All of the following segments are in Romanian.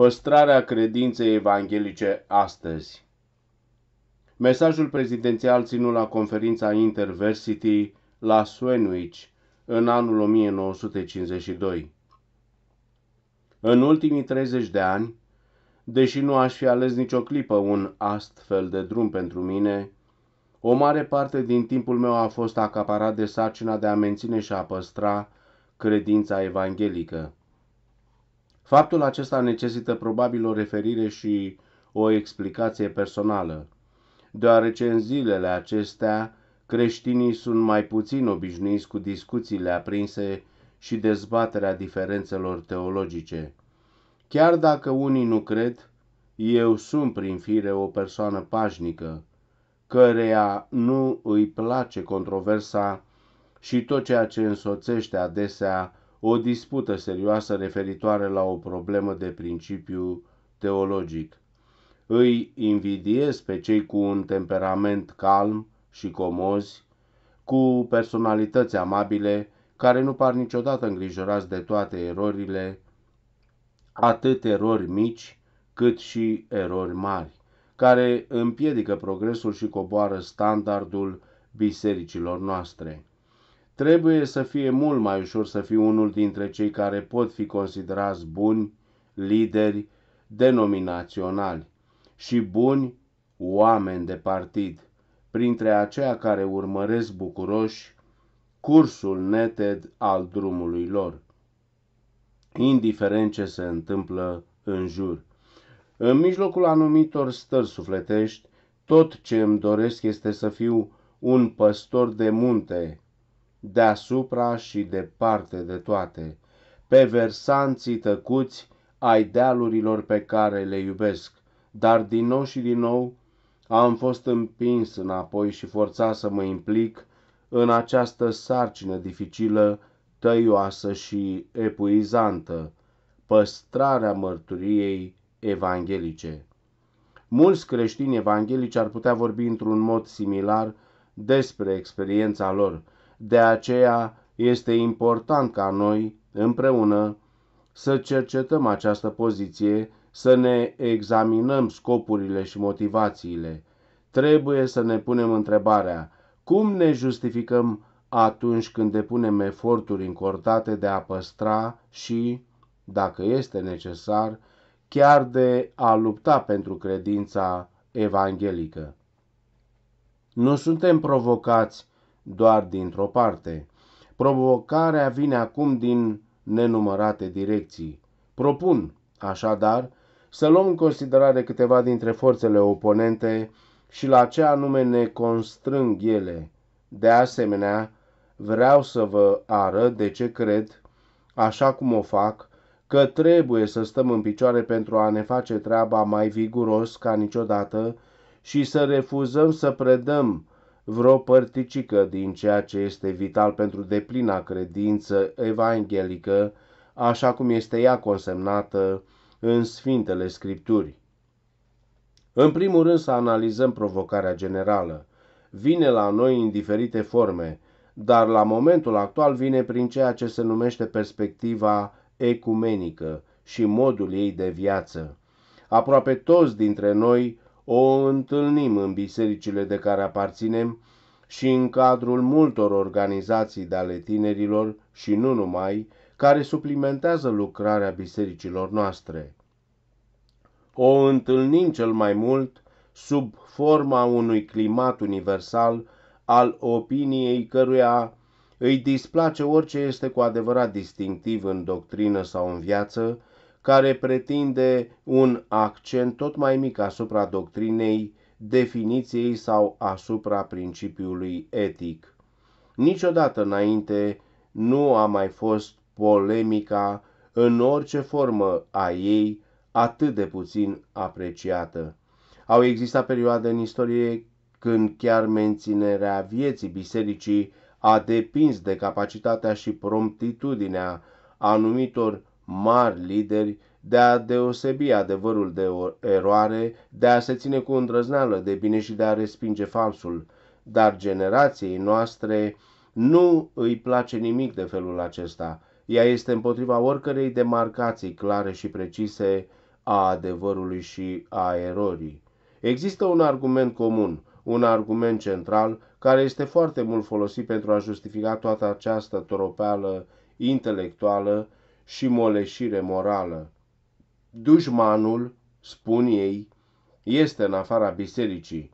Păstrarea credinței evanghelice astăzi Mesajul prezidențial ținut la conferința Interversity la Swenwich în anul 1952. În ultimii 30 de ani, deși nu aș fi ales nicio clipă un astfel de drum pentru mine, o mare parte din timpul meu a fost acaparat de sarcina de a menține și a păstra credința evanghelică. Faptul acesta necesită probabil o referire și o explicație personală, deoarece în zilele acestea creștinii sunt mai puțin obișnuiți cu discuțiile aprinse și dezbaterea diferențelor teologice. Chiar dacă unii nu cred, eu sunt prin fire o persoană pașnică, căreia nu îi place controversa și tot ceea ce însoțește adesea o dispută serioasă referitoare la o problemă de principiu teologic. Îi invidiez pe cei cu un temperament calm și comozi, cu personalități amabile, care nu par niciodată îngrijorați de toate erorile, atât erori mici, cât și erori mari, care împiedică progresul și coboară standardul bisericilor noastre. Trebuie să fie mult mai ușor să fii unul dintre cei care pot fi considerați buni, lideri, denominaționali și buni oameni de partid, printre aceia care urmăresc bucuroși cursul neted al drumului lor, indiferent ce se întâmplă în jur. În mijlocul anumitor stări sufletești, tot ce îmi doresc este să fiu un păstor de munte deasupra și departe de toate, pe versanții tăcuți ai dealurilor pe care le iubesc, dar din nou și din nou am fost împins înapoi și forțat să mă implic în această sarcină dificilă, tăioasă și epuizantă, păstrarea mărturiei evanghelice. Mulți creștini evanghelici ar putea vorbi într-un mod similar despre experiența lor, de aceea este important ca noi, împreună, să cercetăm această poziție, să ne examinăm scopurile și motivațiile. Trebuie să ne punem întrebarea, cum ne justificăm atunci când depunem eforturi încordate de a păstra și, dacă este necesar, chiar de a lupta pentru credința evanghelică. Nu suntem provocați doar dintr-o parte. Provocarea vine acum din nenumărate direcții. Propun, așadar, să luăm în considerare câteva dintre forțele oponente și la ce anume ne constrâng ele. De asemenea, vreau să vă arăt de ce cred, așa cum o fac, că trebuie să stăm în picioare pentru a ne face treaba mai viguros ca niciodată și să refuzăm să predăm vreo părticică din ceea ce este vital pentru deplina credință evanghelică, așa cum este ea consemnată în Sfintele Scripturi. În primul rând să analizăm provocarea generală. Vine la noi în diferite forme, dar la momentul actual vine prin ceea ce se numește perspectiva ecumenică și modul ei de viață. Aproape toți dintre noi o întâlnim în bisericile de care aparținem și în cadrul multor organizații de ale tinerilor și nu numai, care suplimentează lucrarea bisericilor noastre. O întâlnim cel mai mult sub forma unui climat universal al opiniei căruia îi displace orice este cu adevărat distinctiv în doctrină sau în viață, care pretinde un accent tot mai mic asupra doctrinei, definiției sau asupra principiului etic. Niciodată înainte nu a mai fost polemica în orice formă a ei atât de puțin apreciată. Au existat perioade în istorie când chiar menținerea vieții bisericii a depins de capacitatea și promptitudinea anumitor mari lideri de a deosebi adevărul de eroare, de a se ține cu îndrăzneală de bine și de a respinge falsul. Dar generației noastre nu îi place nimic de felul acesta. Ea este împotriva oricărei demarcații clare și precise a adevărului și a erorii. Există un argument comun, un argument central, care este foarte mult folosit pentru a justifica toată această toropeală intelectuală și moleșire morală. Dușmanul, spun ei, este în afara bisericii.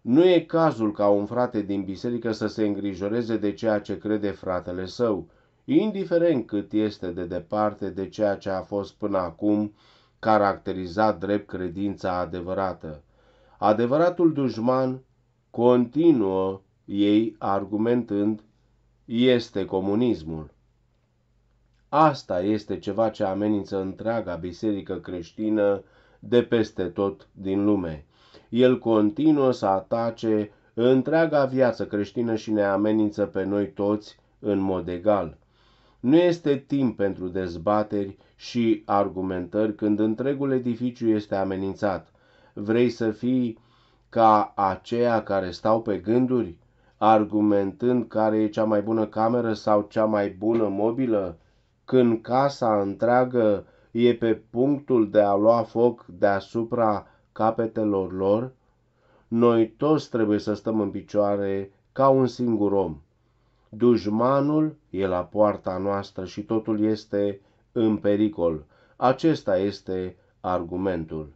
Nu e cazul ca un frate din biserică să se îngrijoreze de ceea ce crede fratele său, indiferent cât este de departe de ceea ce a fost până acum caracterizat drept credința adevărată. Adevăratul dușman continuă ei argumentând este comunismul. Asta este ceva ce amenință întreaga biserică creștină de peste tot din lume. El continuă să atace întreaga viață creștină și ne amenință pe noi toți în mod egal. Nu este timp pentru dezbateri și argumentări când întregul edificiu este amenințat. Vrei să fii ca aceia care stau pe gânduri, argumentând care e cea mai bună cameră sau cea mai bună mobilă? când casa întreagă e pe punctul de a lua foc deasupra capetelor lor, noi toți trebuie să stăm în picioare ca un singur om. Dușmanul e la poarta noastră și totul este în pericol. Acesta este argumentul.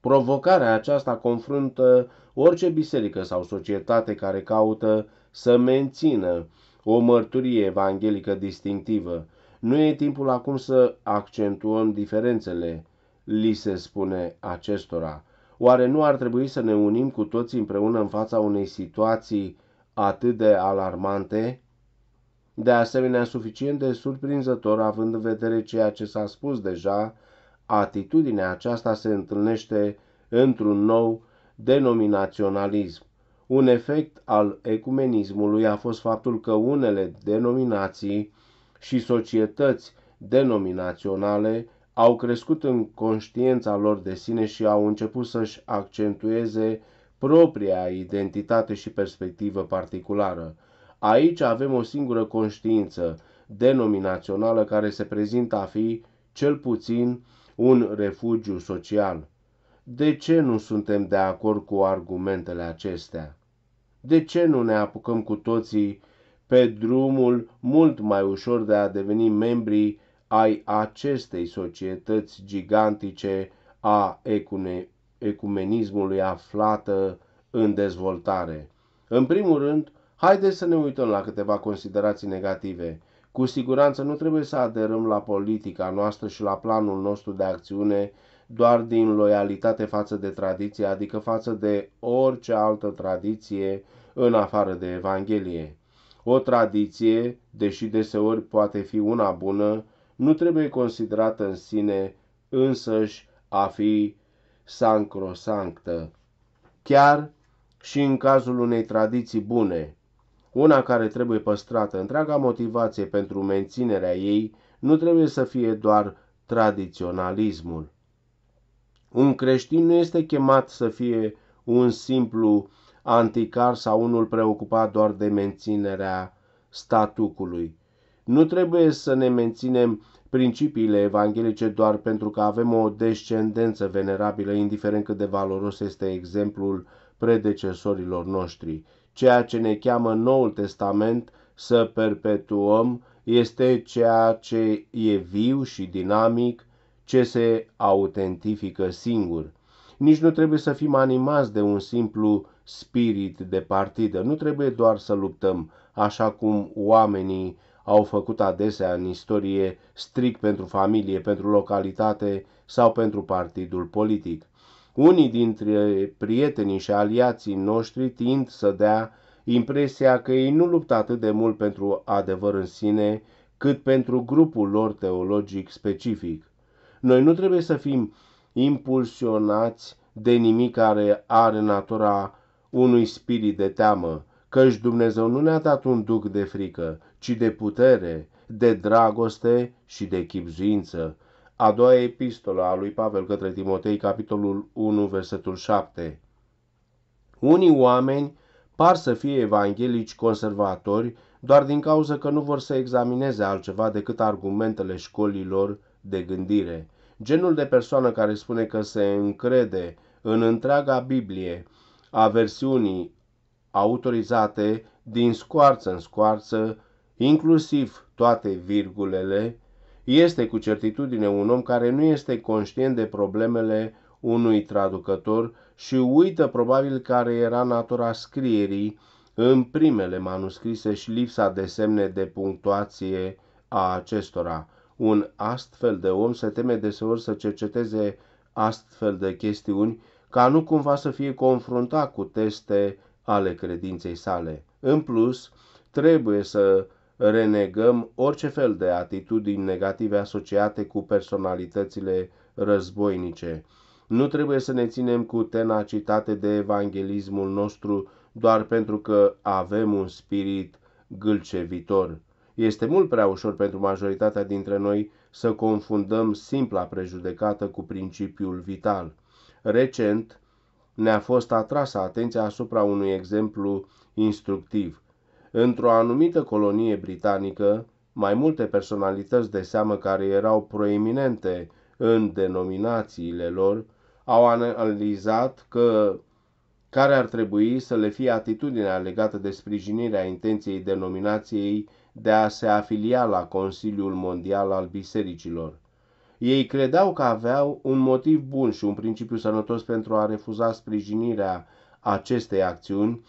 Provocarea aceasta confruntă orice biserică sau societate care caută să mențină o mărturie evanghelică distinctivă. Nu e timpul acum să accentuăm diferențele, li se spune acestora. Oare nu ar trebui să ne unim cu toți împreună în fața unei situații atât de alarmante? De asemenea, suficient de surprinzător, având în vedere ceea ce s-a spus deja, atitudinea aceasta se întâlnește într-un nou denominaționalism. Un efect al ecumenismului a fost faptul că unele denominații și societăți denominaționale au crescut în conștiința lor de sine și au început să-și accentueze propria identitate și perspectivă particulară. Aici avem o singură conștiință denominațională care se prezintă a fi, cel puțin, un refugiu social. De ce nu suntem de acord cu argumentele acestea? De ce nu ne apucăm cu toții pe drumul mult mai ușor de a deveni membri ai acestei societăți gigantice a ecumenismului aflată în dezvoltare? În primul rând, haideți să ne uităm la câteva considerații negative. Cu siguranță nu trebuie să aderăm la politica noastră și la planul nostru de acțiune doar din loialitate față de tradiție, adică față de orice altă tradiție în afară de Evanghelie. O tradiție, deși deseori poate fi una bună, nu trebuie considerată în sine însăși a fi sancrosanctă. Chiar și în cazul unei tradiții bune, una care trebuie păstrată, întreaga motivație pentru menținerea ei nu trebuie să fie doar tradiționalismul. Un creștin nu este chemat să fie un simplu anticar sau unul preocupat doar de menținerea statucului. Nu trebuie să ne menținem principiile evanghelice doar pentru că avem o descendență venerabilă, indiferent cât de valoros este exemplul predecesorilor noștri. Ceea ce ne cheamă Noul Testament să perpetuăm este ceea ce e viu și dinamic, ce se autentifică singur. Nici nu trebuie să fim animați de un simplu spirit de partidă, nu trebuie doar să luptăm, așa cum oamenii au făcut adesea în istorie strict pentru familie, pentru localitate sau pentru partidul politic. Unii dintre prietenii și aliații noștri tind să dea impresia că ei nu luptă atât de mult pentru adevăr în sine, cât pentru grupul lor teologic specific. Noi nu trebuie să fim impulsionați de nimic care are natura unui spirit de teamă, căci Dumnezeu nu ne-a dat un duc de frică, ci de putere, de dragoste și de chipzuință. A doua epistolă a lui Pavel către Timotei, capitolul 1, versetul 7. Unii oameni par să fie evanghelici conservatori doar din cauza că nu vor să examineze altceva decât argumentele școlilor de gândire. Genul de persoană care spune că se încrede în întreaga Biblie a versiunii autorizate din scoarță în scoarță, inclusiv toate virgulele, este cu certitudine un om care nu este conștient de problemele unui traducător și uită probabil care era natura scrierii în primele manuscrise și lipsa de semne de punctuație a acestora. Un astfel de om se teme deseori să cerceteze astfel de chestiuni ca nu cumva să fie confruntat cu teste ale credinței sale. În plus, trebuie să renegăm orice fel de atitudini negative asociate cu personalitățile războinice. Nu trebuie să ne ținem cu tenacitate de evangelismul nostru doar pentru că avem un spirit gâlcevitor. Este mult prea ușor pentru majoritatea dintre noi să confundăm simpla prejudecată cu principiul vital. Recent ne-a fost atrasă atenția asupra unui exemplu instructiv. Într-o anumită colonie britanică, mai multe personalități de seamă care erau proeminente în denominațiile lor au analizat că care ar trebui să le fie atitudinea legată de sprijinirea intenției denominației de a se afilia la Consiliul Mondial al Bisericilor. Ei credeau că aveau un motiv bun și un principiu sănătos pentru a refuza sprijinirea acestei acțiuni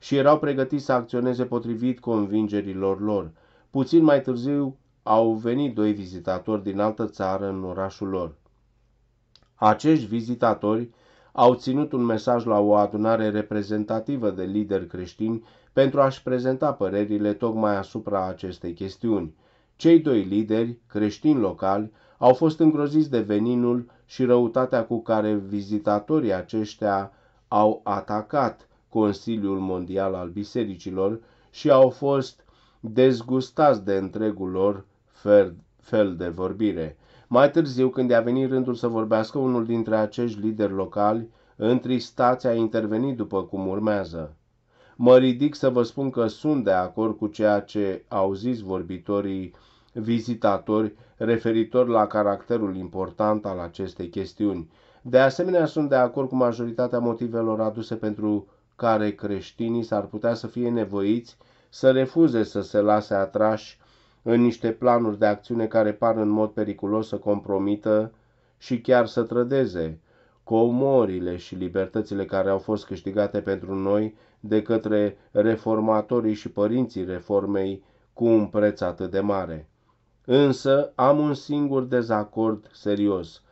și erau pregătiți să acționeze potrivit convingerilor lor. Puțin mai târziu au venit doi vizitatori din altă țară în orașul lor. Acești vizitatori au ținut un mesaj la o adunare reprezentativă de lideri creștini pentru a-și prezenta părerile tocmai asupra acestei chestiuni. Cei doi lideri, creștini locali, au fost îngroziți de veninul și răutatea cu care vizitatorii aceștia au atacat Consiliul Mondial al Bisericilor și au fost dezgustați de întregul lor fel, fel de vorbire. Mai târziu, când i-a venit rândul să vorbească, unul dintre acești lideri locali, întristați, a intervenit după cum urmează. Mă ridic să vă spun că sunt de acord cu ceea ce au zis vorbitorii vizitatori referitor la caracterul important al acestei chestiuni. De asemenea, sunt de acord cu majoritatea motivelor aduse pentru care creștinii s-ar putea să fie nevoiți să refuze să se lase atrași în niște planuri de acțiune care par în mod periculos să compromită și chiar să trădeze comorile și libertățile care au fost câștigate pentru noi de către reformatorii și părinții reformei cu un preț atât de mare. Însă am un singur dezacord serios.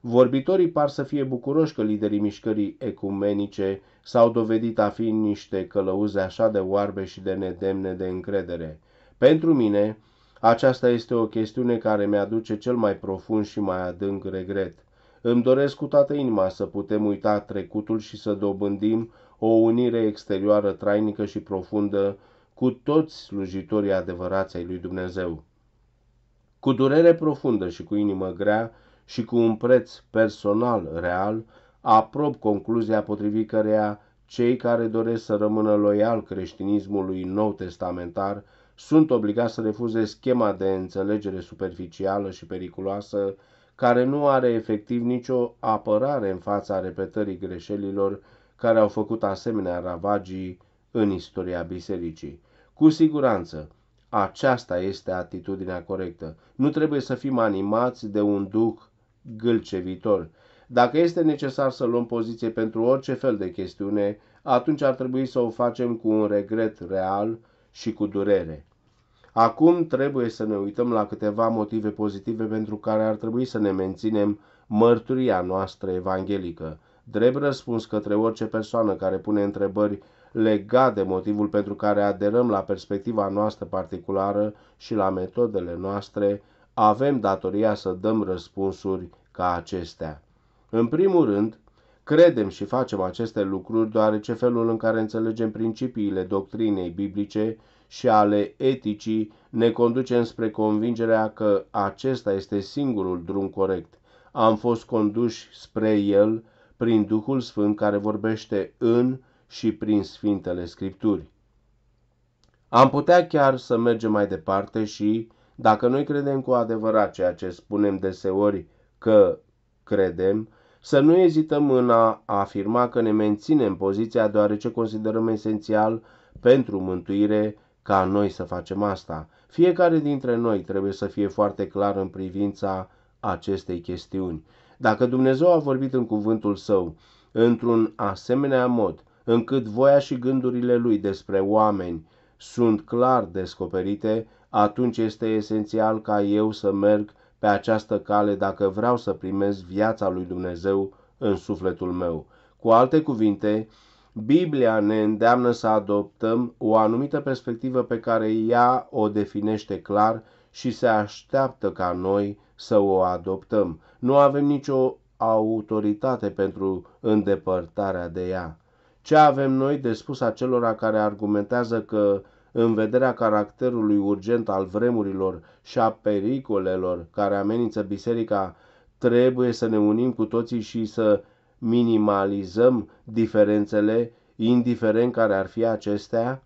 Vorbitorii par să fie bucuroși că liderii mișcării ecumenice s-au dovedit a fi niște călăuze așa de oarbe și de nedemne de încredere. Pentru mine, aceasta este o chestiune care mi-aduce cel mai profund și mai adânc regret – îmi doresc cu toată inima să putem uita trecutul și să dobândim o unire exterioară trainică și profundă cu toți slujitorii adevărați ai lui Dumnezeu. Cu durere profundă și cu inimă grea și cu un preț personal real, aprob concluzia potrivit căreia cei care doresc să rămână loial creștinismului nou testamentar sunt obligați să refuze schema de înțelegere superficială și periculoasă care nu are efectiv nicio apărare în fața repetării greșelilor care au făcut asemenea ravagii în istoria bisericii. Cu siguranță, aceasta este atitudinea corectă. Nu trebuie să fim animați de un duh gâlcevitor. Dacă este necesar să luăm poziție pentru orice fel de chestiune, atunci ar trebui să o facem cu un regret real și cu durere. Acum trebuie să ne uităm la câteva motive pozitive pentru care ar trebui să ne menținem mărturia noastră evanghelică. Drept răspuns către orice persoană care pune întrebări legate de motivul pentru care aderăm la perspectiva noastră particulară și la metodele noastre, avem datoria să dăm răspunsuri ca acestea. În primul rând, credem și facem aceste lucruri deoarece felul în care înțelegem principiile doctrinei biblice și ale eticii ne conduce spre convingerea că acesta este singurul drum corect. Am fost conduși spre el prin Duhul Sfânt care vorbește în și prin Sfintele Scripturi. Am putea chiar să mergem mai departe și, dacă noi credem cu adevărat ceea ce spunem deseori că credem, să nu ezităm în a afirma că ne menținem poziția deoarece considerăm esențial pentru mântuire ca noi să facem asta. Fiecare dintre noi trebuie să fie foarte clar în privința acestei chestiuni. Dacă Dumnezeu a vorbit în cuvântul său într-un asemenea mod, încât voia și gândurile lui despre oameni sunt clar descoperite, atunci este esențial ca eu să merg pe această cale dacă vreau să primez viața lui Dumnezeu în sufletul meu. Cu alte cuvinte, Biblia ne îndeamnă să adoptăm o anumită perspectivă pe care ea o definește clar și se așteaptă ca noi să o adoptăm. Nu avem nicio autoritate pentru îndepărtarea de ea. Ce avem noi de spus acelora care argumentează că în vederea caracterului urgent al vremurilor și a pericolelor care amenință biserica, trebuie să ne unim cu toții și să minimalizăm diferențele, indiferent care ar fi acestea?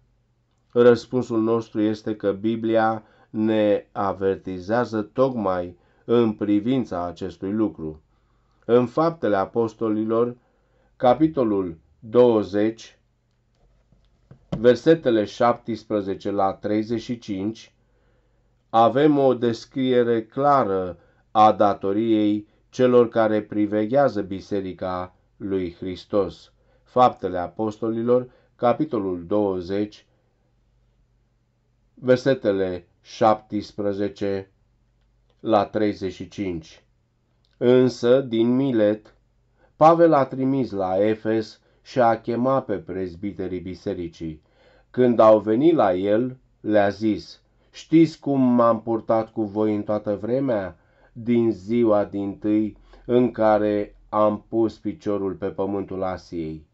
Răspunsul nostru este că Biblia ne avertizează tocmai în privința acestui lucru. În Faptele Apostolilor, capitolul 20, versetele 17 la 35, avem o descriere clară a datoriei celor care priveghează Biserica lui Hristos. Faptele Apostolilor, capitolul 20, versetele 17 la 35. Însă, din Milet, Pavel a trimis la Efes și a chemat pe prezbiterii bisericii. Când au venit la el, le-a zis, Știți cum m-am purtat cu voi în toată vremea?" din ziua din tâi în care am pus piciorul pe pământul Asiei.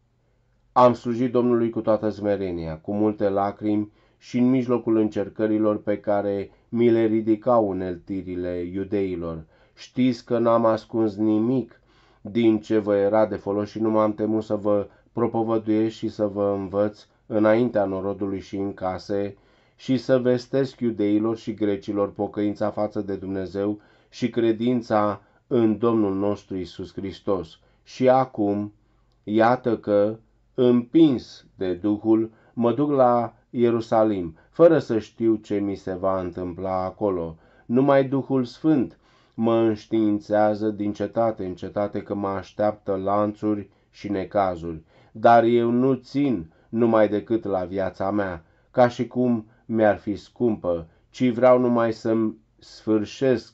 Am slujit Domnului cu toată zmerenia, cu multe lacrimi și în mijlocul încercărilor pe care mi le ridicau uneltirile iudeilor. Știți că n-am ascuns nimic din ce vă era de folos și nu m-am temut să vă propovăduiesc și să vă învăț înaintea norodului și în case și să vestesc iudeilor și grecilor pocăința față de Dumnezeu și credința în Domnul nostru Isus Hristos. Și acum, iată că, împins de Duhul, mă duc la Ierusalim, fără să știu ce mi se va întâmpla acolo. Numai Duhul Sfânt mă înștiințează din cetate în cetate că mă așteaptă lanțuri și necazuri, dar eu nu țin numai decât la viața mea, ca și cum mi-ar fi scumpă, ci vreau numai să-mi sfârșesc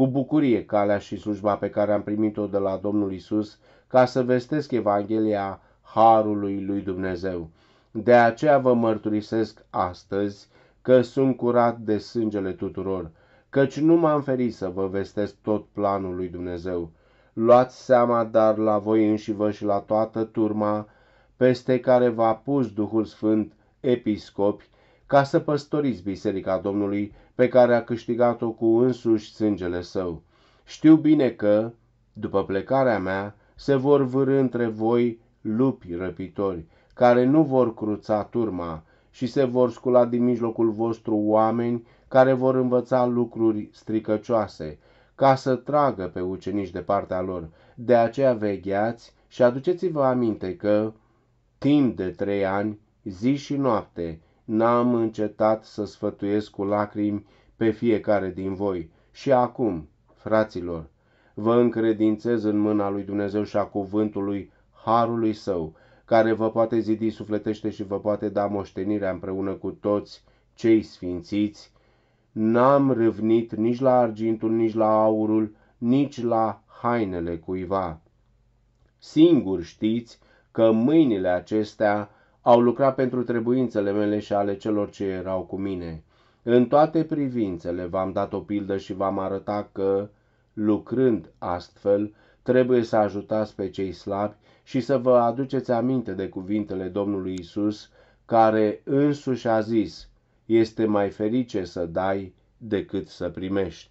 cu bucurie calea și slujba pe care am primit-o de la Domnul Isus, ca să vestesc Evanghelia Harului lui Dumnezeu. De aceea vă mărturisesc astăzi că sunt curat de sângele tuturor, căci nu m-am ferit să vă vestesc tot planul lui Dumnezeu. Luați seama dar la voi înșivă și la toată turma peste care v-a pus Duhul Sfânt episcopi ca să păstoriți biserica Domnului pe care a câștigat-o cu însuși sângele său. Știu bine că, după plecarea mea, se vor vârâ între voi lupi răpitori, care nu vor cruța turma și se vor scula din mijlocul vostru oameni care vor învăța lucruri stricăcioase, ca să tragă pe ucenici de partea lor. De aceea vegheați și aduceți-vă aminte că, timp de trei ani, zi și noapte, n-am încetat să sfătuiesc cu lacrimi pe fiecare din voi. Și acum, fraților, vă încredințez în mâna lui Dumnezeu și a cuvântului Harului Său, care vă poate zidi sufletește și vă poate da moștenirea împreună cu toți cei sfințiți, n-am râvnit nici la argintul, nici la aurul, nici la hainele cuiva. Singur știți că mâinile acestea au lucrat pentru trebuințele mele și ale celor ce erau cu mine. În toate privințele v-am dat o pildă și v-am arătat că, lucrând astfel, trebuie să ajutați pe cei slabi și să vă aduceți aminte de cuvintele Domnului Isus, care însuși a zis, este mai ferice să dai decât să primești.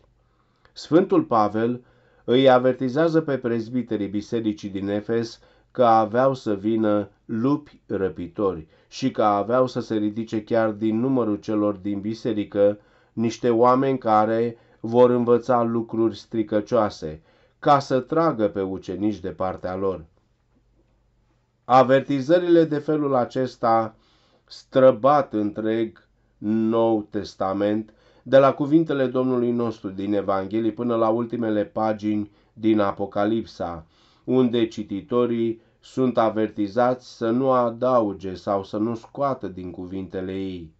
Sfântul Pavel îi avertizează pe prezbiterii bisericii din Efes că aveau să vină lupi răpitori și că aveau să se ridice chiar din numărul celor din biserică niște oameni care vor învăța lucruri stricăcioase, ca să tragă pe ucenici de partea lor. Avertizările de felul acesta străbat întreg Nou Testament, de la cuvintele Domnului nostru din Evanghelie până la ultimele pagini din Apocalipsa, unde cititorii sunt avertizați să nu adauge sau să nu scoată din cuvintele ei.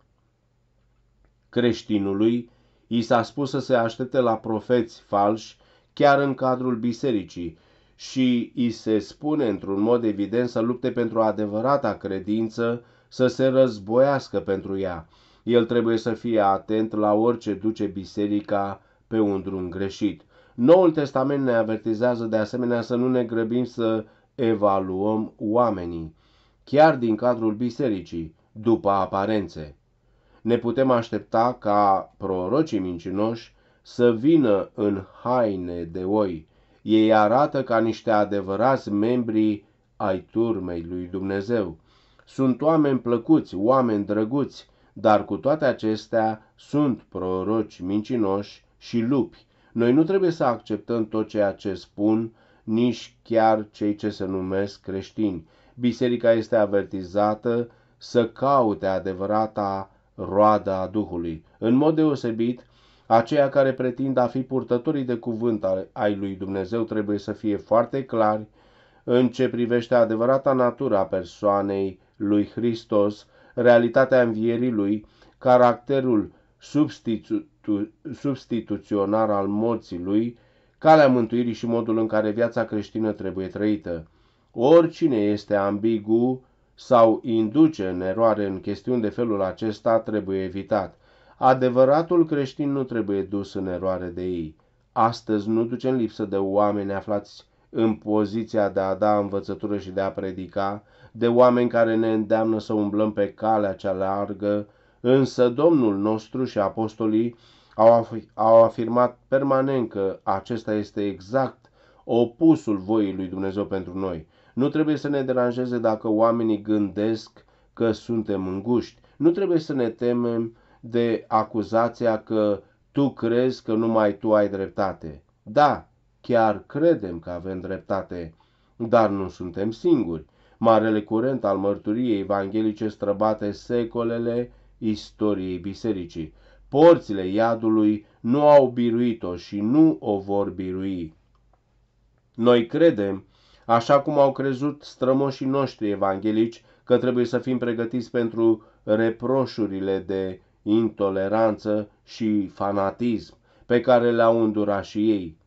Creștinului i s-a spus să se aștepte la profeți falși chiar în cadrul bisericii și i se spune într-un mod evident să lupte pentru adevărata credință, să se războiască pentru ea. El trebuie să fie atent la orice duce biserica pe un drum greșit. Noul Testament ne avertizează de asemenea să nu ne grăbim să evaluăm oamenii, chiar din cadrul bisericii, după aparențe. Ne putem aștepta ca prorocii mincinoși să vină în haine de oi. Ei arată ca niște adevărați membri ai turmei lui Dumnezeu. Sunt oameni plăcuți, oameni drăguți, dar cu toate acestea sunt proroci mincinoși și lupi. Noi nu trebuie să acceptăm tot ceea ce spun, nici chiar cei ce se numesc creștini. Biserica este avertizată să caute adevărata roada a Duhului. În mod deosebit, aceia care pretind a fi purtătorii de cuvânt ai lui Dumnezeu trebuie să fie foarte clari în ce privește adevărata natura persoanei lui Hristos, realitatea învierii lui, caracterul substitu- substituționar al morții lui calea mântuirii și modul în care viața creștină trebuie trăită. Oricine este ambigu sau induce în eroare în chestiuni de felul acesta trebuie evitat. Adevăratul creștin nu trebuie dus în eroare de ei. Astăzi nu ducem lipsă de oameni aflați în poziția de a da învățătură și de a predica, de oameni care ne îndeamnă să umblăm pe calea cea largă, însă Domnul nostru și apostolii au, af- au afirmat permanent că acesta este exact opusul voii lui Dumnezeu pentru noi. Nu trebuie să ne deranjeze dacă oamenii gândesc că suntem înguști. Nu trebuie să ne temem de acuzația că tu crezi că numai tu ai dreptate. Da, chiar credem că avem dreptate, dar nu suntem singuri. Marele curent al mărturiei evanghelice străbate secolele istoriei bisericii. Porțile iadului nu au biruit-o și nu o vor birui. Noi credem, așa cum au crezut strămoșii noștri evanghelici, că trebuie să fim pregătiți pentru reproșurile de intoleranță și fanatism pe care le-au îndurat și ei.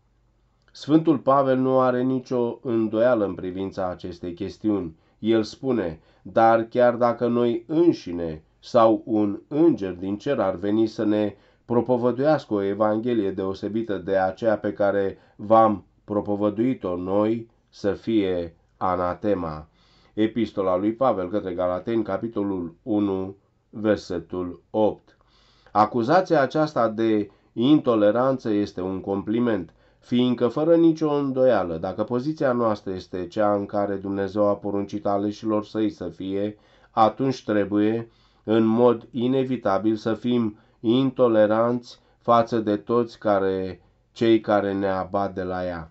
Sfântul Pavel nu are nicio îndoială în privința acestei chestiuni. El spune, dar chiar dacă noi înșine sau un înger din cer ar veni să ne propovăduiască o evanghelie deosebită de aceea pe care v-am propovăduit-o noi, să fie anatema. Epistola lui Pavel către Galateni, capitolul 1, versetul 8. Acuzația aceasta de intoleranță este un compliment, fiindcă fără nicio îndoială, dacă poziția noastră este cea în care Dumnezeu a poruncit aleșilor săi să fie, atunci trebuie, în mod inevitabil să fim intoleranți față de toți care, cei care ne abat de la ea.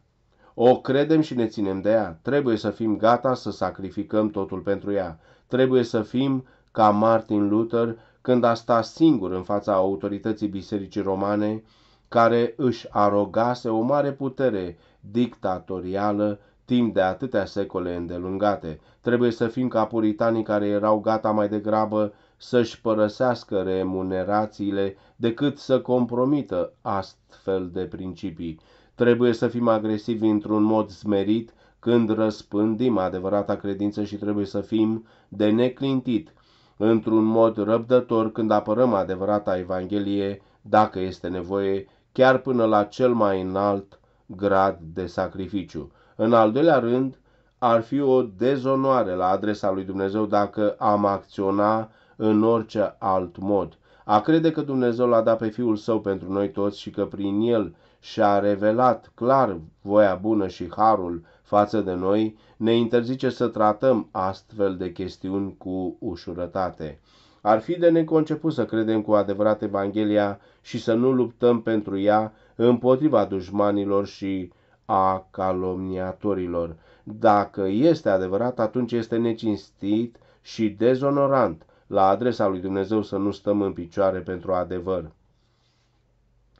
O credem și ne ținem de ea. Trebuie să fim gata să sacrificăm totul pentru ea. Trebuie să fim ca Martin Luther când a stat singur în fața autorității bisericii romane, care își arogase o mare putere dictatorială timp de atâtea secole îndelungate. Trebuie să fim ca puritanii care erau gata mai degrabă să-și părăsească remunerațiile decât să compromită astfel de principii. Trebuie să fim agresivi într-un mod smerit când răspândim adevărata credință și trebuie să fim de neclintit într-un mod răbdător când apărăm adevărata Evanghelie, dacă este nevoie, chiar până la cel mai înalt grad de sacrificiu. În al doilea rând, ar fi o dezonoare la adresa lui Dumnezeu dacă am acționa în orice alt mod. A crede că Dumnezeu l-a dat pe Fiul Său pentru noi toți și că prin El și-a revelat clar voia bună și harul față de noi, ne interzice să tratăm astfel de chestiuni cu ușurătate. Ar fi de neconceput să credem cu adevărat Evanghelia și să nu luptăm pentru ea împotriva dușmanilor și a calomniatorilor. Dacă este adevărat, atunci este necinstit și dezonorant la adresa lui Dumnezeu să nu stăm în picioare pentru adevăr.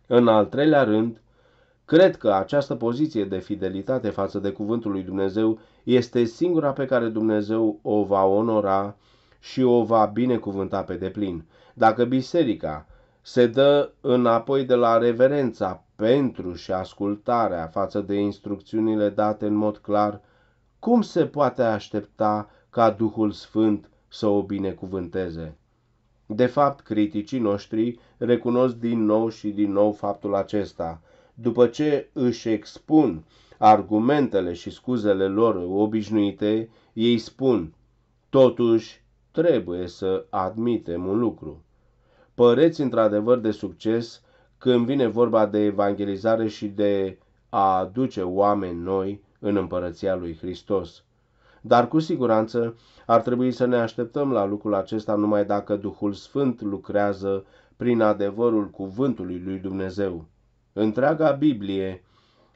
În al treilea rând, cred că această poziție de fidelitate față de cuvântul lui Dumnezeu este singura pe care Dumnezeu o va onora și o va binecuvânta pe deplin. Dacă biserica se dă înapoi de la reverența pentru și ascultarea față de instrucțiunile date în mod clar, cum se poate aștepta ca Duhul Sfânt să o binecuvânteze. De fapt, criticii noștri recunosc din nou și din nou faptul acesta. După ce își expun argumentele și scuzele lor obișnuite, ei spun, totuși trebuie să admitem un lucru. Păreți într-adevăr de succes când vine vorba de evangelizare și de a aduce oameni noi în împărăția lui Hristos dar cu siguranță ar trebui să ne așteptăm la lucrul acesta numai dacă Duhul Sfânt lucrează prin adevărul cuvântului lui Dumnezeu. Întreaga Biblie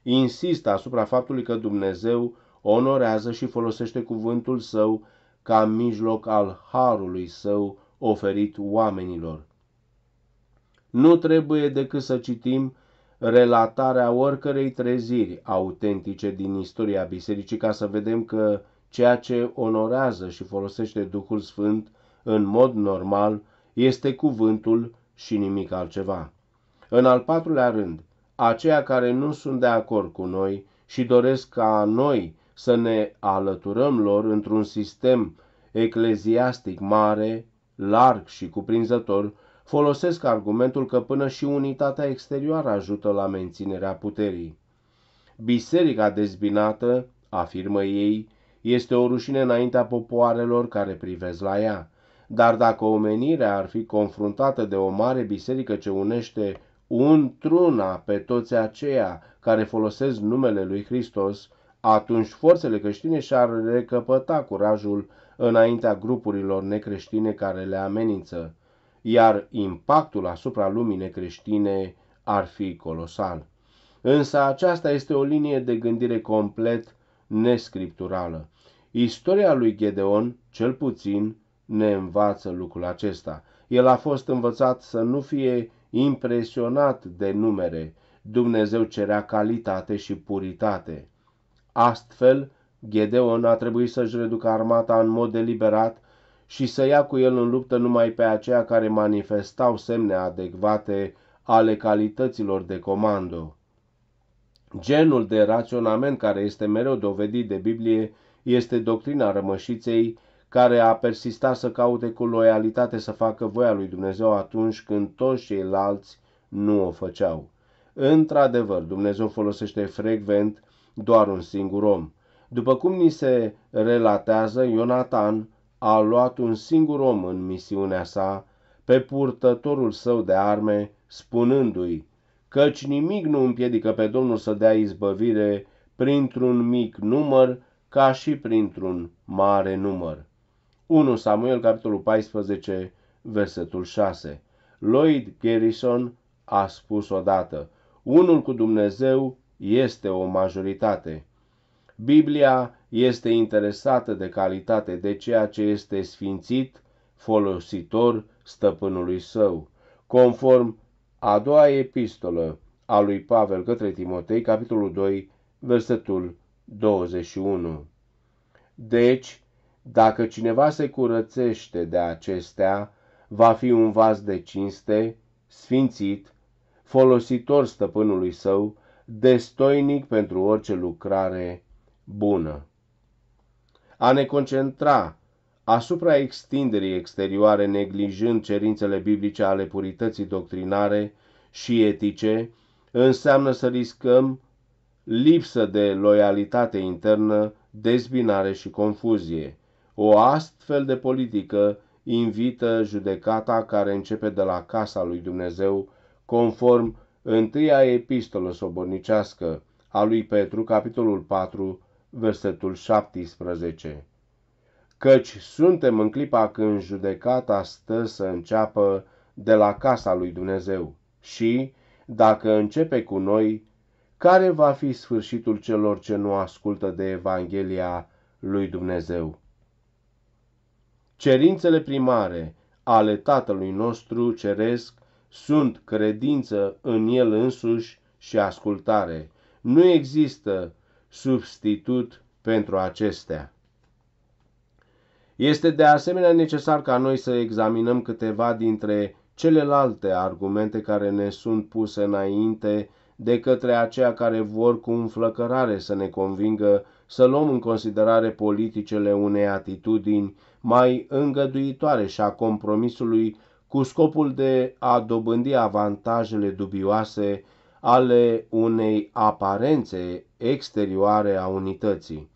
insistă asupra faptului că Dumnezeu onorează și folosește cuvântul său ca mijloc al harului său oferit oamenilor. Nu trebuie decât să citim relatarea oricărei treziri autentice din istoria bisericii ca să vedem că ceea ce onorează și folosește Duhul Sfânt în mod normal este cuvântul și nimic altceva. În al patrulea rând, aceia care nu sunt de acord cu noi și doresc ca noi să ne alăturăm lor într-un sistem ecleziastic mare, larg și cuprinzător, folosesc argumentul că până și unitatea exterioară ajută la menținerea puterii. Biserica dezbinată, afirmă ei, este o rușine înaintea popoarelor care privesc la ea. Dar dacă omenirea ar fi confruntată de o mare biserică ce unește într-una pe toți aceia care folosesc numele lui Hristos, atunci forțele creștine și-ar recăpăta curajul înaintea grupurilor necreștine care le amenință, iar impactul asupra lumii necreștine ar fi colosal. Însă aceasta este o linie de gândire complet nescripturală. Istoria lui Gedeon, cel puțin, ne învață lucrul acesta. El a fost învățat să nu fie impresionat de numere. Dumnezeu cerea calitate și puritate. Astfel, Gedeon a trebuit să-și reducă armata în mod deliberat și să ia cu el în luptă numai pe aceia care manifestau semne adecvate ale calităților de comando. Genul de raționament care este mereu dovedit de Biblie este doctrina rămășiței care a persistat să caute cu loialitate să facă voia lui Dumnezeu atunci când toți ceilalți nu o făceau. Într-adevăr, Dumnezeu folosește frecvent doar un singur om. După cum ni se relatează, Ionatan a luat un singur om în misiunea sa, pe purtătorul său de arme, spunându-i, căci nimic nu împiedică pe Domnul să dea izbăvire printr-un mic număr ca și printr-un mare număr. 1 Samuel, capitolul 14, versetul 6. Lloyd Garrison a spus odată, unul cu Dumnezeu este o majoritate. Biblia este interesată de calitate, de ceea ce este sfințit, folositor stăpânului său, conform a doua epistolă a lui Pavel către Timotei, capitolul 2, versetul 21. Deci, dacă cineva se curățește de acestea, va fi un vas de cinste, sfințit, folositor stăpânului său, destoinic pentru orice lucrare bună. A ne concentra asupra extinderii exterioare, neglijând cerințele biblice ale purității doctrinare și etice, înseamnă să riscăm lipsă de loialitate internă, dezbinare și confuzie. O astfel de politică invită judecata care începe de la casa lui Dumnezeu, conform întâia epistolă sobornicească a lui Petru, capitolul 4, versetul 17. Căci suntem în clipa când judecata stă să înceapă de la casa lui Dumnezeu și, dacă începe cu noi, care va fi sfârșitul celor ce nu ascultă de Evanghelia lui Dumnezeu. Cerințele primare ale Tatălui nostru ceresc sunt credință în El însuși și ascultare. Nu există substitut pentru acestea. Este de asemenea necesar ca noi să examinăm câteva dintre celelalte argumente care ne sunt puse înainte de către aceia care vor cu înflăcărare să ne convingă să luăm în considerare politicele unei atitudini mai îngăduitoare și a compromisului cu scopul de a dobândi avantajele dubioase ale unei aparențe exterioare a unității.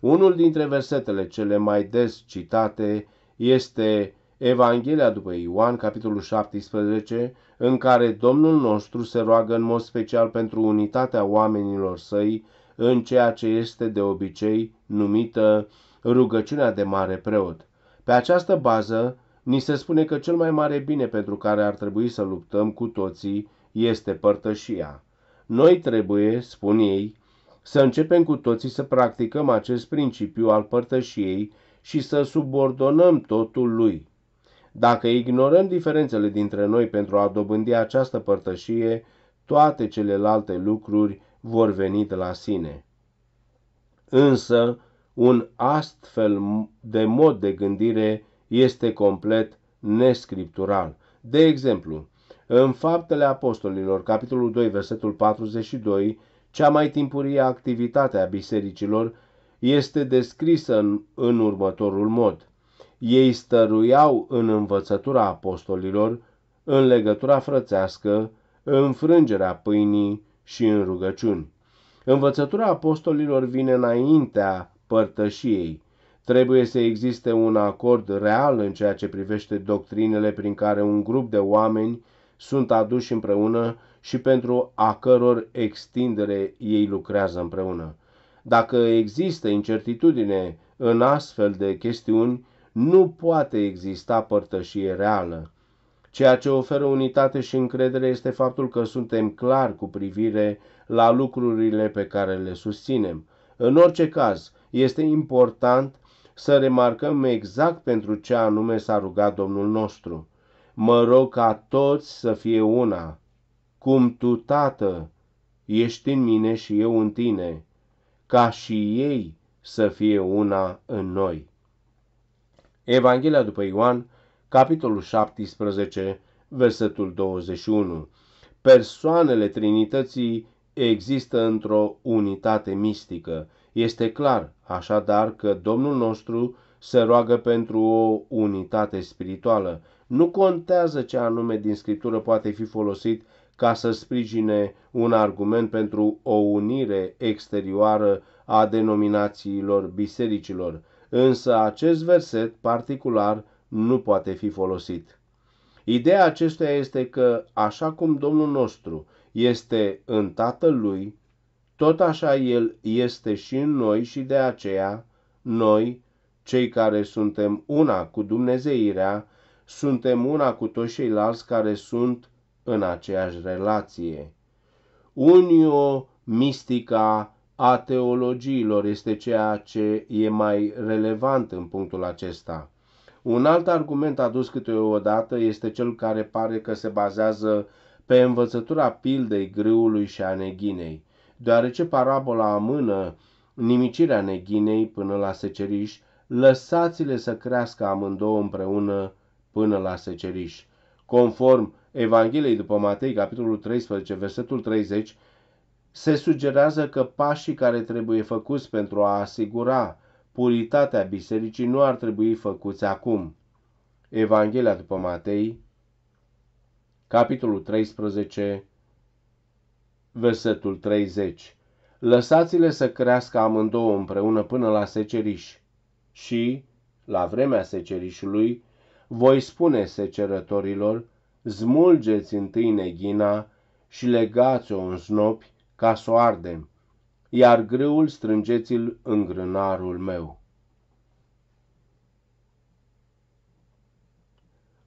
Unul dintre versetele cele mai des citate este Evanghelia după Ioan, capitolul 17, în care Domnul nostru se roagă în mod special pentru unitatea oamenilor săi în ceea ce este de obicei numită rugăciunea de mare preot. Pe această bază, ni se spune că cel mai mare bine pentru care ar trebui să luptăm cu toții este părtășia. Noi trebuie, spun ei, să începem cu toții să practicăm acest principiu al părtășiei și să subordonăm totul lui. Dacă ignorăm diferențele dintre noi pentru a dobândi această părtășie, toate celelalte lucruri vor veni de la sine. Însă, un astfel de mod de gândire este complet nescriptural. De exemplu, în Faptele Apostolilor, capitolul 2, versetul 42, cea mai timpurie activitate a bisericilor este descrisă în, în următorul mod ei stăruiau în învățătura apostolilor, în legătura frățească, în frângerea pâinii și în rugăciuni. Învățătura apostolilor vine înaintea părtășiei. Trebuie să existe un acord real în ceea ce privește doctrinele prin care un grup de oameni sunt aduși împreună și pentru a căror extindere ei lucrează împreună. Dacă există incertitudine în astfel de chestiuni, nu poate exista părtășie reală. Ceea ce oferă unitate și încredere este faptul că suntem clar cu privire la lucrurile pe care le susținem. În orice caz, este important să remarcăm exact pentru ce anume s-a rugat Domnul nostru. Mă rog ca toți să fie una, cum tu, Tată, ești în mine și eu în tine, ca și ei să fie una în noi. Evanghelia după Ioan, capitolul 17, versetul 21. Persoanele Trinității există într-o unitate mistică. Este clar, așadar, că Domnul nostru se roagă pentru o unitate spirituală. Nu contează ce anume din Scriptură poate fi folosit ca să sprijine un argument pentru o unire exterioară a denominațiilor bisericilor însă acest verset particular nu poate fi folosit. Ideea acesteia este că, așa cum Domnul nostru este în Tatălui, tot așa El este și în noi și de aceea noi, cei care suntem una cu Dumnezeirea, suntem una cu toți ceilalți care sunt în aceeași relație. Unio mystica a teologiilor este ceea ce e mai relevant în punctul acesta. Un alt argument adus câteodată este cel care pare că se bazează pe învățătura pildei grâului și a neghinei, deoarece parabola amână nimicirea neghinei până la seceriș, lăsați-le să crească amândouă împreună până la seceriș. Conform Evangheliei după Matei, capitolul 13, versetul 30, se sugerează că pașii care trebuie făcuți pentru a asigura puritatea bisericii nu ar trebui făcuți acum. Evanghelia după Matei, capitolul 13, versetul 30. Lăsați-le să crească amândouă împreună până la seceriș și, la vremea secerișului, voi spune secerătorilor, smulgeți întâi neghina și legați-o în snopi ca să o ardem, iar grâul strângeți-l în grânarul meu.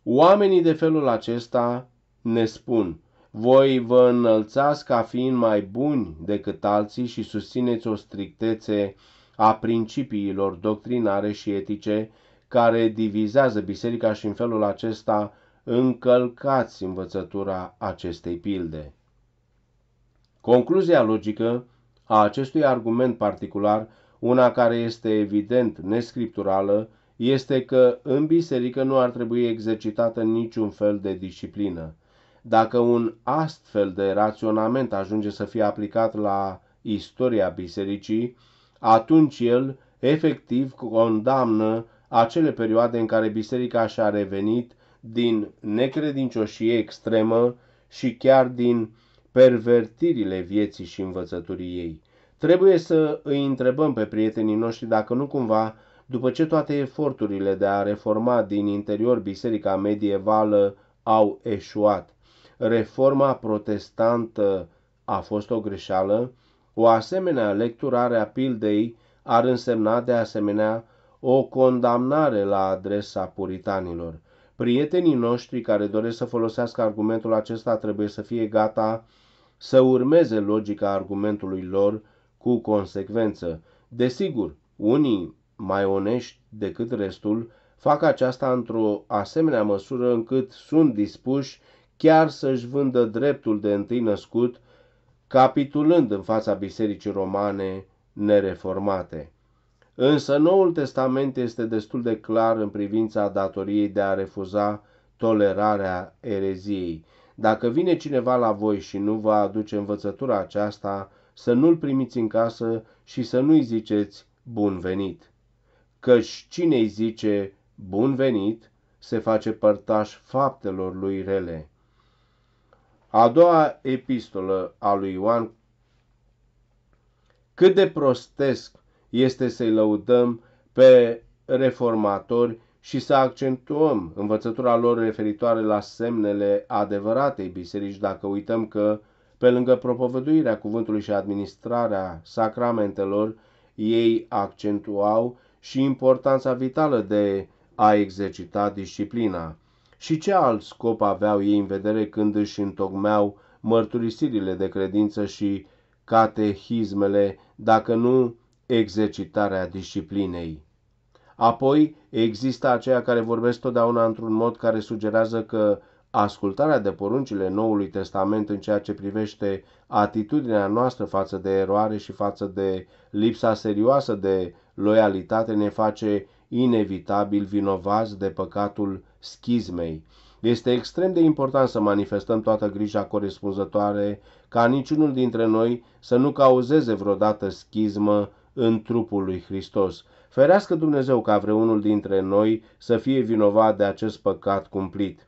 Oamenii de felul acesta ne spun, voi vă înălțați ca fiind mai buni decât alții și susțineți o strictețe a principiilor doctrinare și etice care divizează biserica și în felul acesta încălcați învățătura acestei pilde. Concluzia logică a acestui argument particular, una care este evident nescripturală, este că în biserică nu ar trebui exercitată niciun fel de disciplină. Dacă un astfel de raționament ajunge să fie aplicat la istoria bisericii, atunci el efectiv condamnă acele perioade în care biserica și-a revenit din necredincioșie extremă și chiar din pervertirile vieții și învățăturii ei. Trebuie să îi întrebăm pe prietenii noștri dacă nu cumva, după ce toate eforturile de a reforma din interior biserica medievală au eșuat, reforma protestantă a fost o greșeală, o asemenea lecturare a pildei ar însemna de asemenea o condamnare la adresa puritanilor. Prietenii noștri care doresc să folosească argumentul acesta trebuie să fie gata să urmeze logica argumentului lor cu consecvență. Desigur, unii mai onești decât restul fac aceasta într-o asemenea măsură încât sunt dispuși chiar să-și vândă dreptul de întâi născut, capitulând în fața bisericii romane nereformate. Însă Noul Testament este destul de clar în privința datoriei de a refuza tolerarea ereziei. Dacă vine cineva la voi și nu vă aduce învățătura aceasta, să nu-l primiți în casă și să nu-i ziceți bun venit. Căci cine îi zice bun venit, se face părtaș faptelor lui rele. A doua epistolă a lui Ioan Cât de prostesc este să-i lăudăm pe reformatori și să accentuăm învățătura lor referitoare la semnele adevăratei biserici dacă uităm că, pe lângă propovăduirea cuvântului și administrarea sacramentelor, ei accentuau și importanța vitală de a exercita disciplina. Și ce alt scop aveau ei în vedere când își întocmeau mărturisirile de credință și catehismele, dacă nu exercitarea disciplinei? Apoi există aceia care vorbesc totdeauna într-un mod care sugerează că ascultarea de poruncile Noului Testament în ceea ce privește atitudinea noastră față de eroare și față de lipsa serioasă de loialitate ne face inevitabil vinovați de păcatul schizmei. Este extrem de important să manifestăm toată grija corespunzătoare ca niciunul dintre noi să nu cauzeze vreodată schismă în trupul lui Hristos. Ferească Dumnezeu ca vreunul dintre noi să fie vinovat de acest păcat cumplit.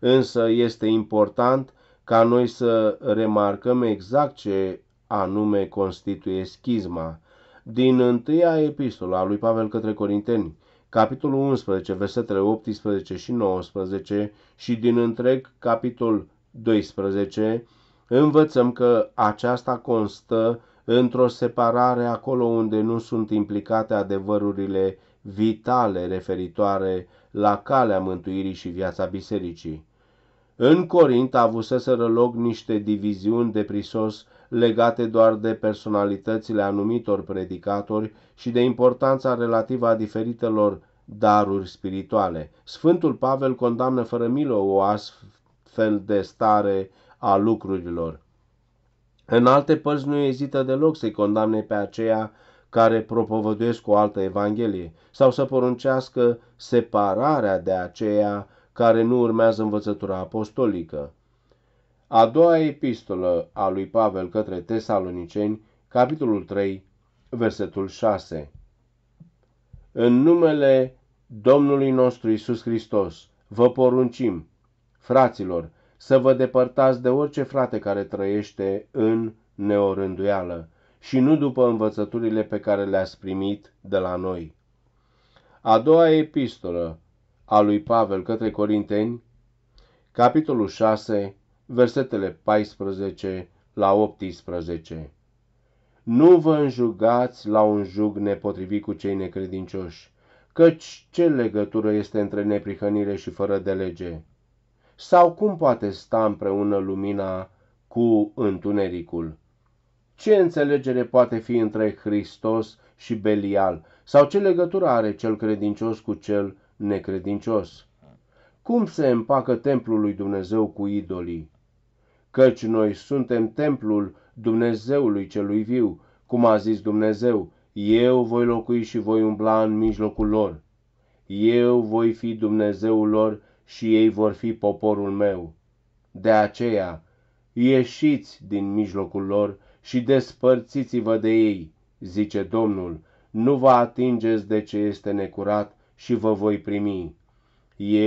Însă este important ca noi să remarcăm exact ce anume constituie schizma. Din întâia epistola lui Pavel către Corinteni, capitolul 11, versetele 18 și 19 și din întreg capitol 12, învățăm că aceasta constă într-o separare acolo unde nu sunt implicate adevărurile vitale referitoare la calea mântuirii și viața bisericii. În Corint avuseseră loc niște diviziuni de prisos legate doar de personalitățile anumitor predicatori și de importanța relativă a diferitelor daruri spirituale. Sfântul Pavel condamnă fără milă o astfel de stare a lucrurilor. În alte părți nu ezită deloc să-i condamne pe aceia care propovăduiesc o altă Evanghelie sau să poruncească separarea de aceia care nu urmează învățătura apostolică. A doua epistolă a lui Pavel către Tesaloniceni, capitolul 3, versetul 6. În numele Domnului nostru Isus Hristos, vă poruncim, fraților, să vă depărtați de orice frate care trăiește în neorânduială și nu după învățăturile pe care le-ați primit de la noi. A doua epistolă a lui Pavel către Corinteni, capitolul 6, versetele 14 la 18. Nu vă înjugați la un jug nepotrivit cu cei necredincioși, căci ce legătură este între neprihănire și fără de lege? Sau cum poate sta împreună lumina cu întunericul? Ce înțelegere poate fi între Hristos și Belial? Sau ce legătură are cel credincios cu cel necredincios? Cum se împacă templul lui Dumnezeu cu idolii? Căci noi suntem templul Dumnezeului celui viu, cum a zis Dumnezeu, eu voi locui și voi umbla în mijlocul lor. Eu voi fi Dumnezeul lor și ei vor fi poporul meu. De aceea, ieșiți din mijlocul lor și despărțiți-vă de ei, zice Domnul, nu vă atingeți de ce este necurat și vă voi primi.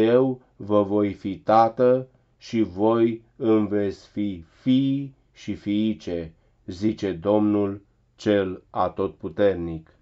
Eu vă voi fi tată și voi îmi veți fi fii și fiice, zice Domnul cel atotputernic.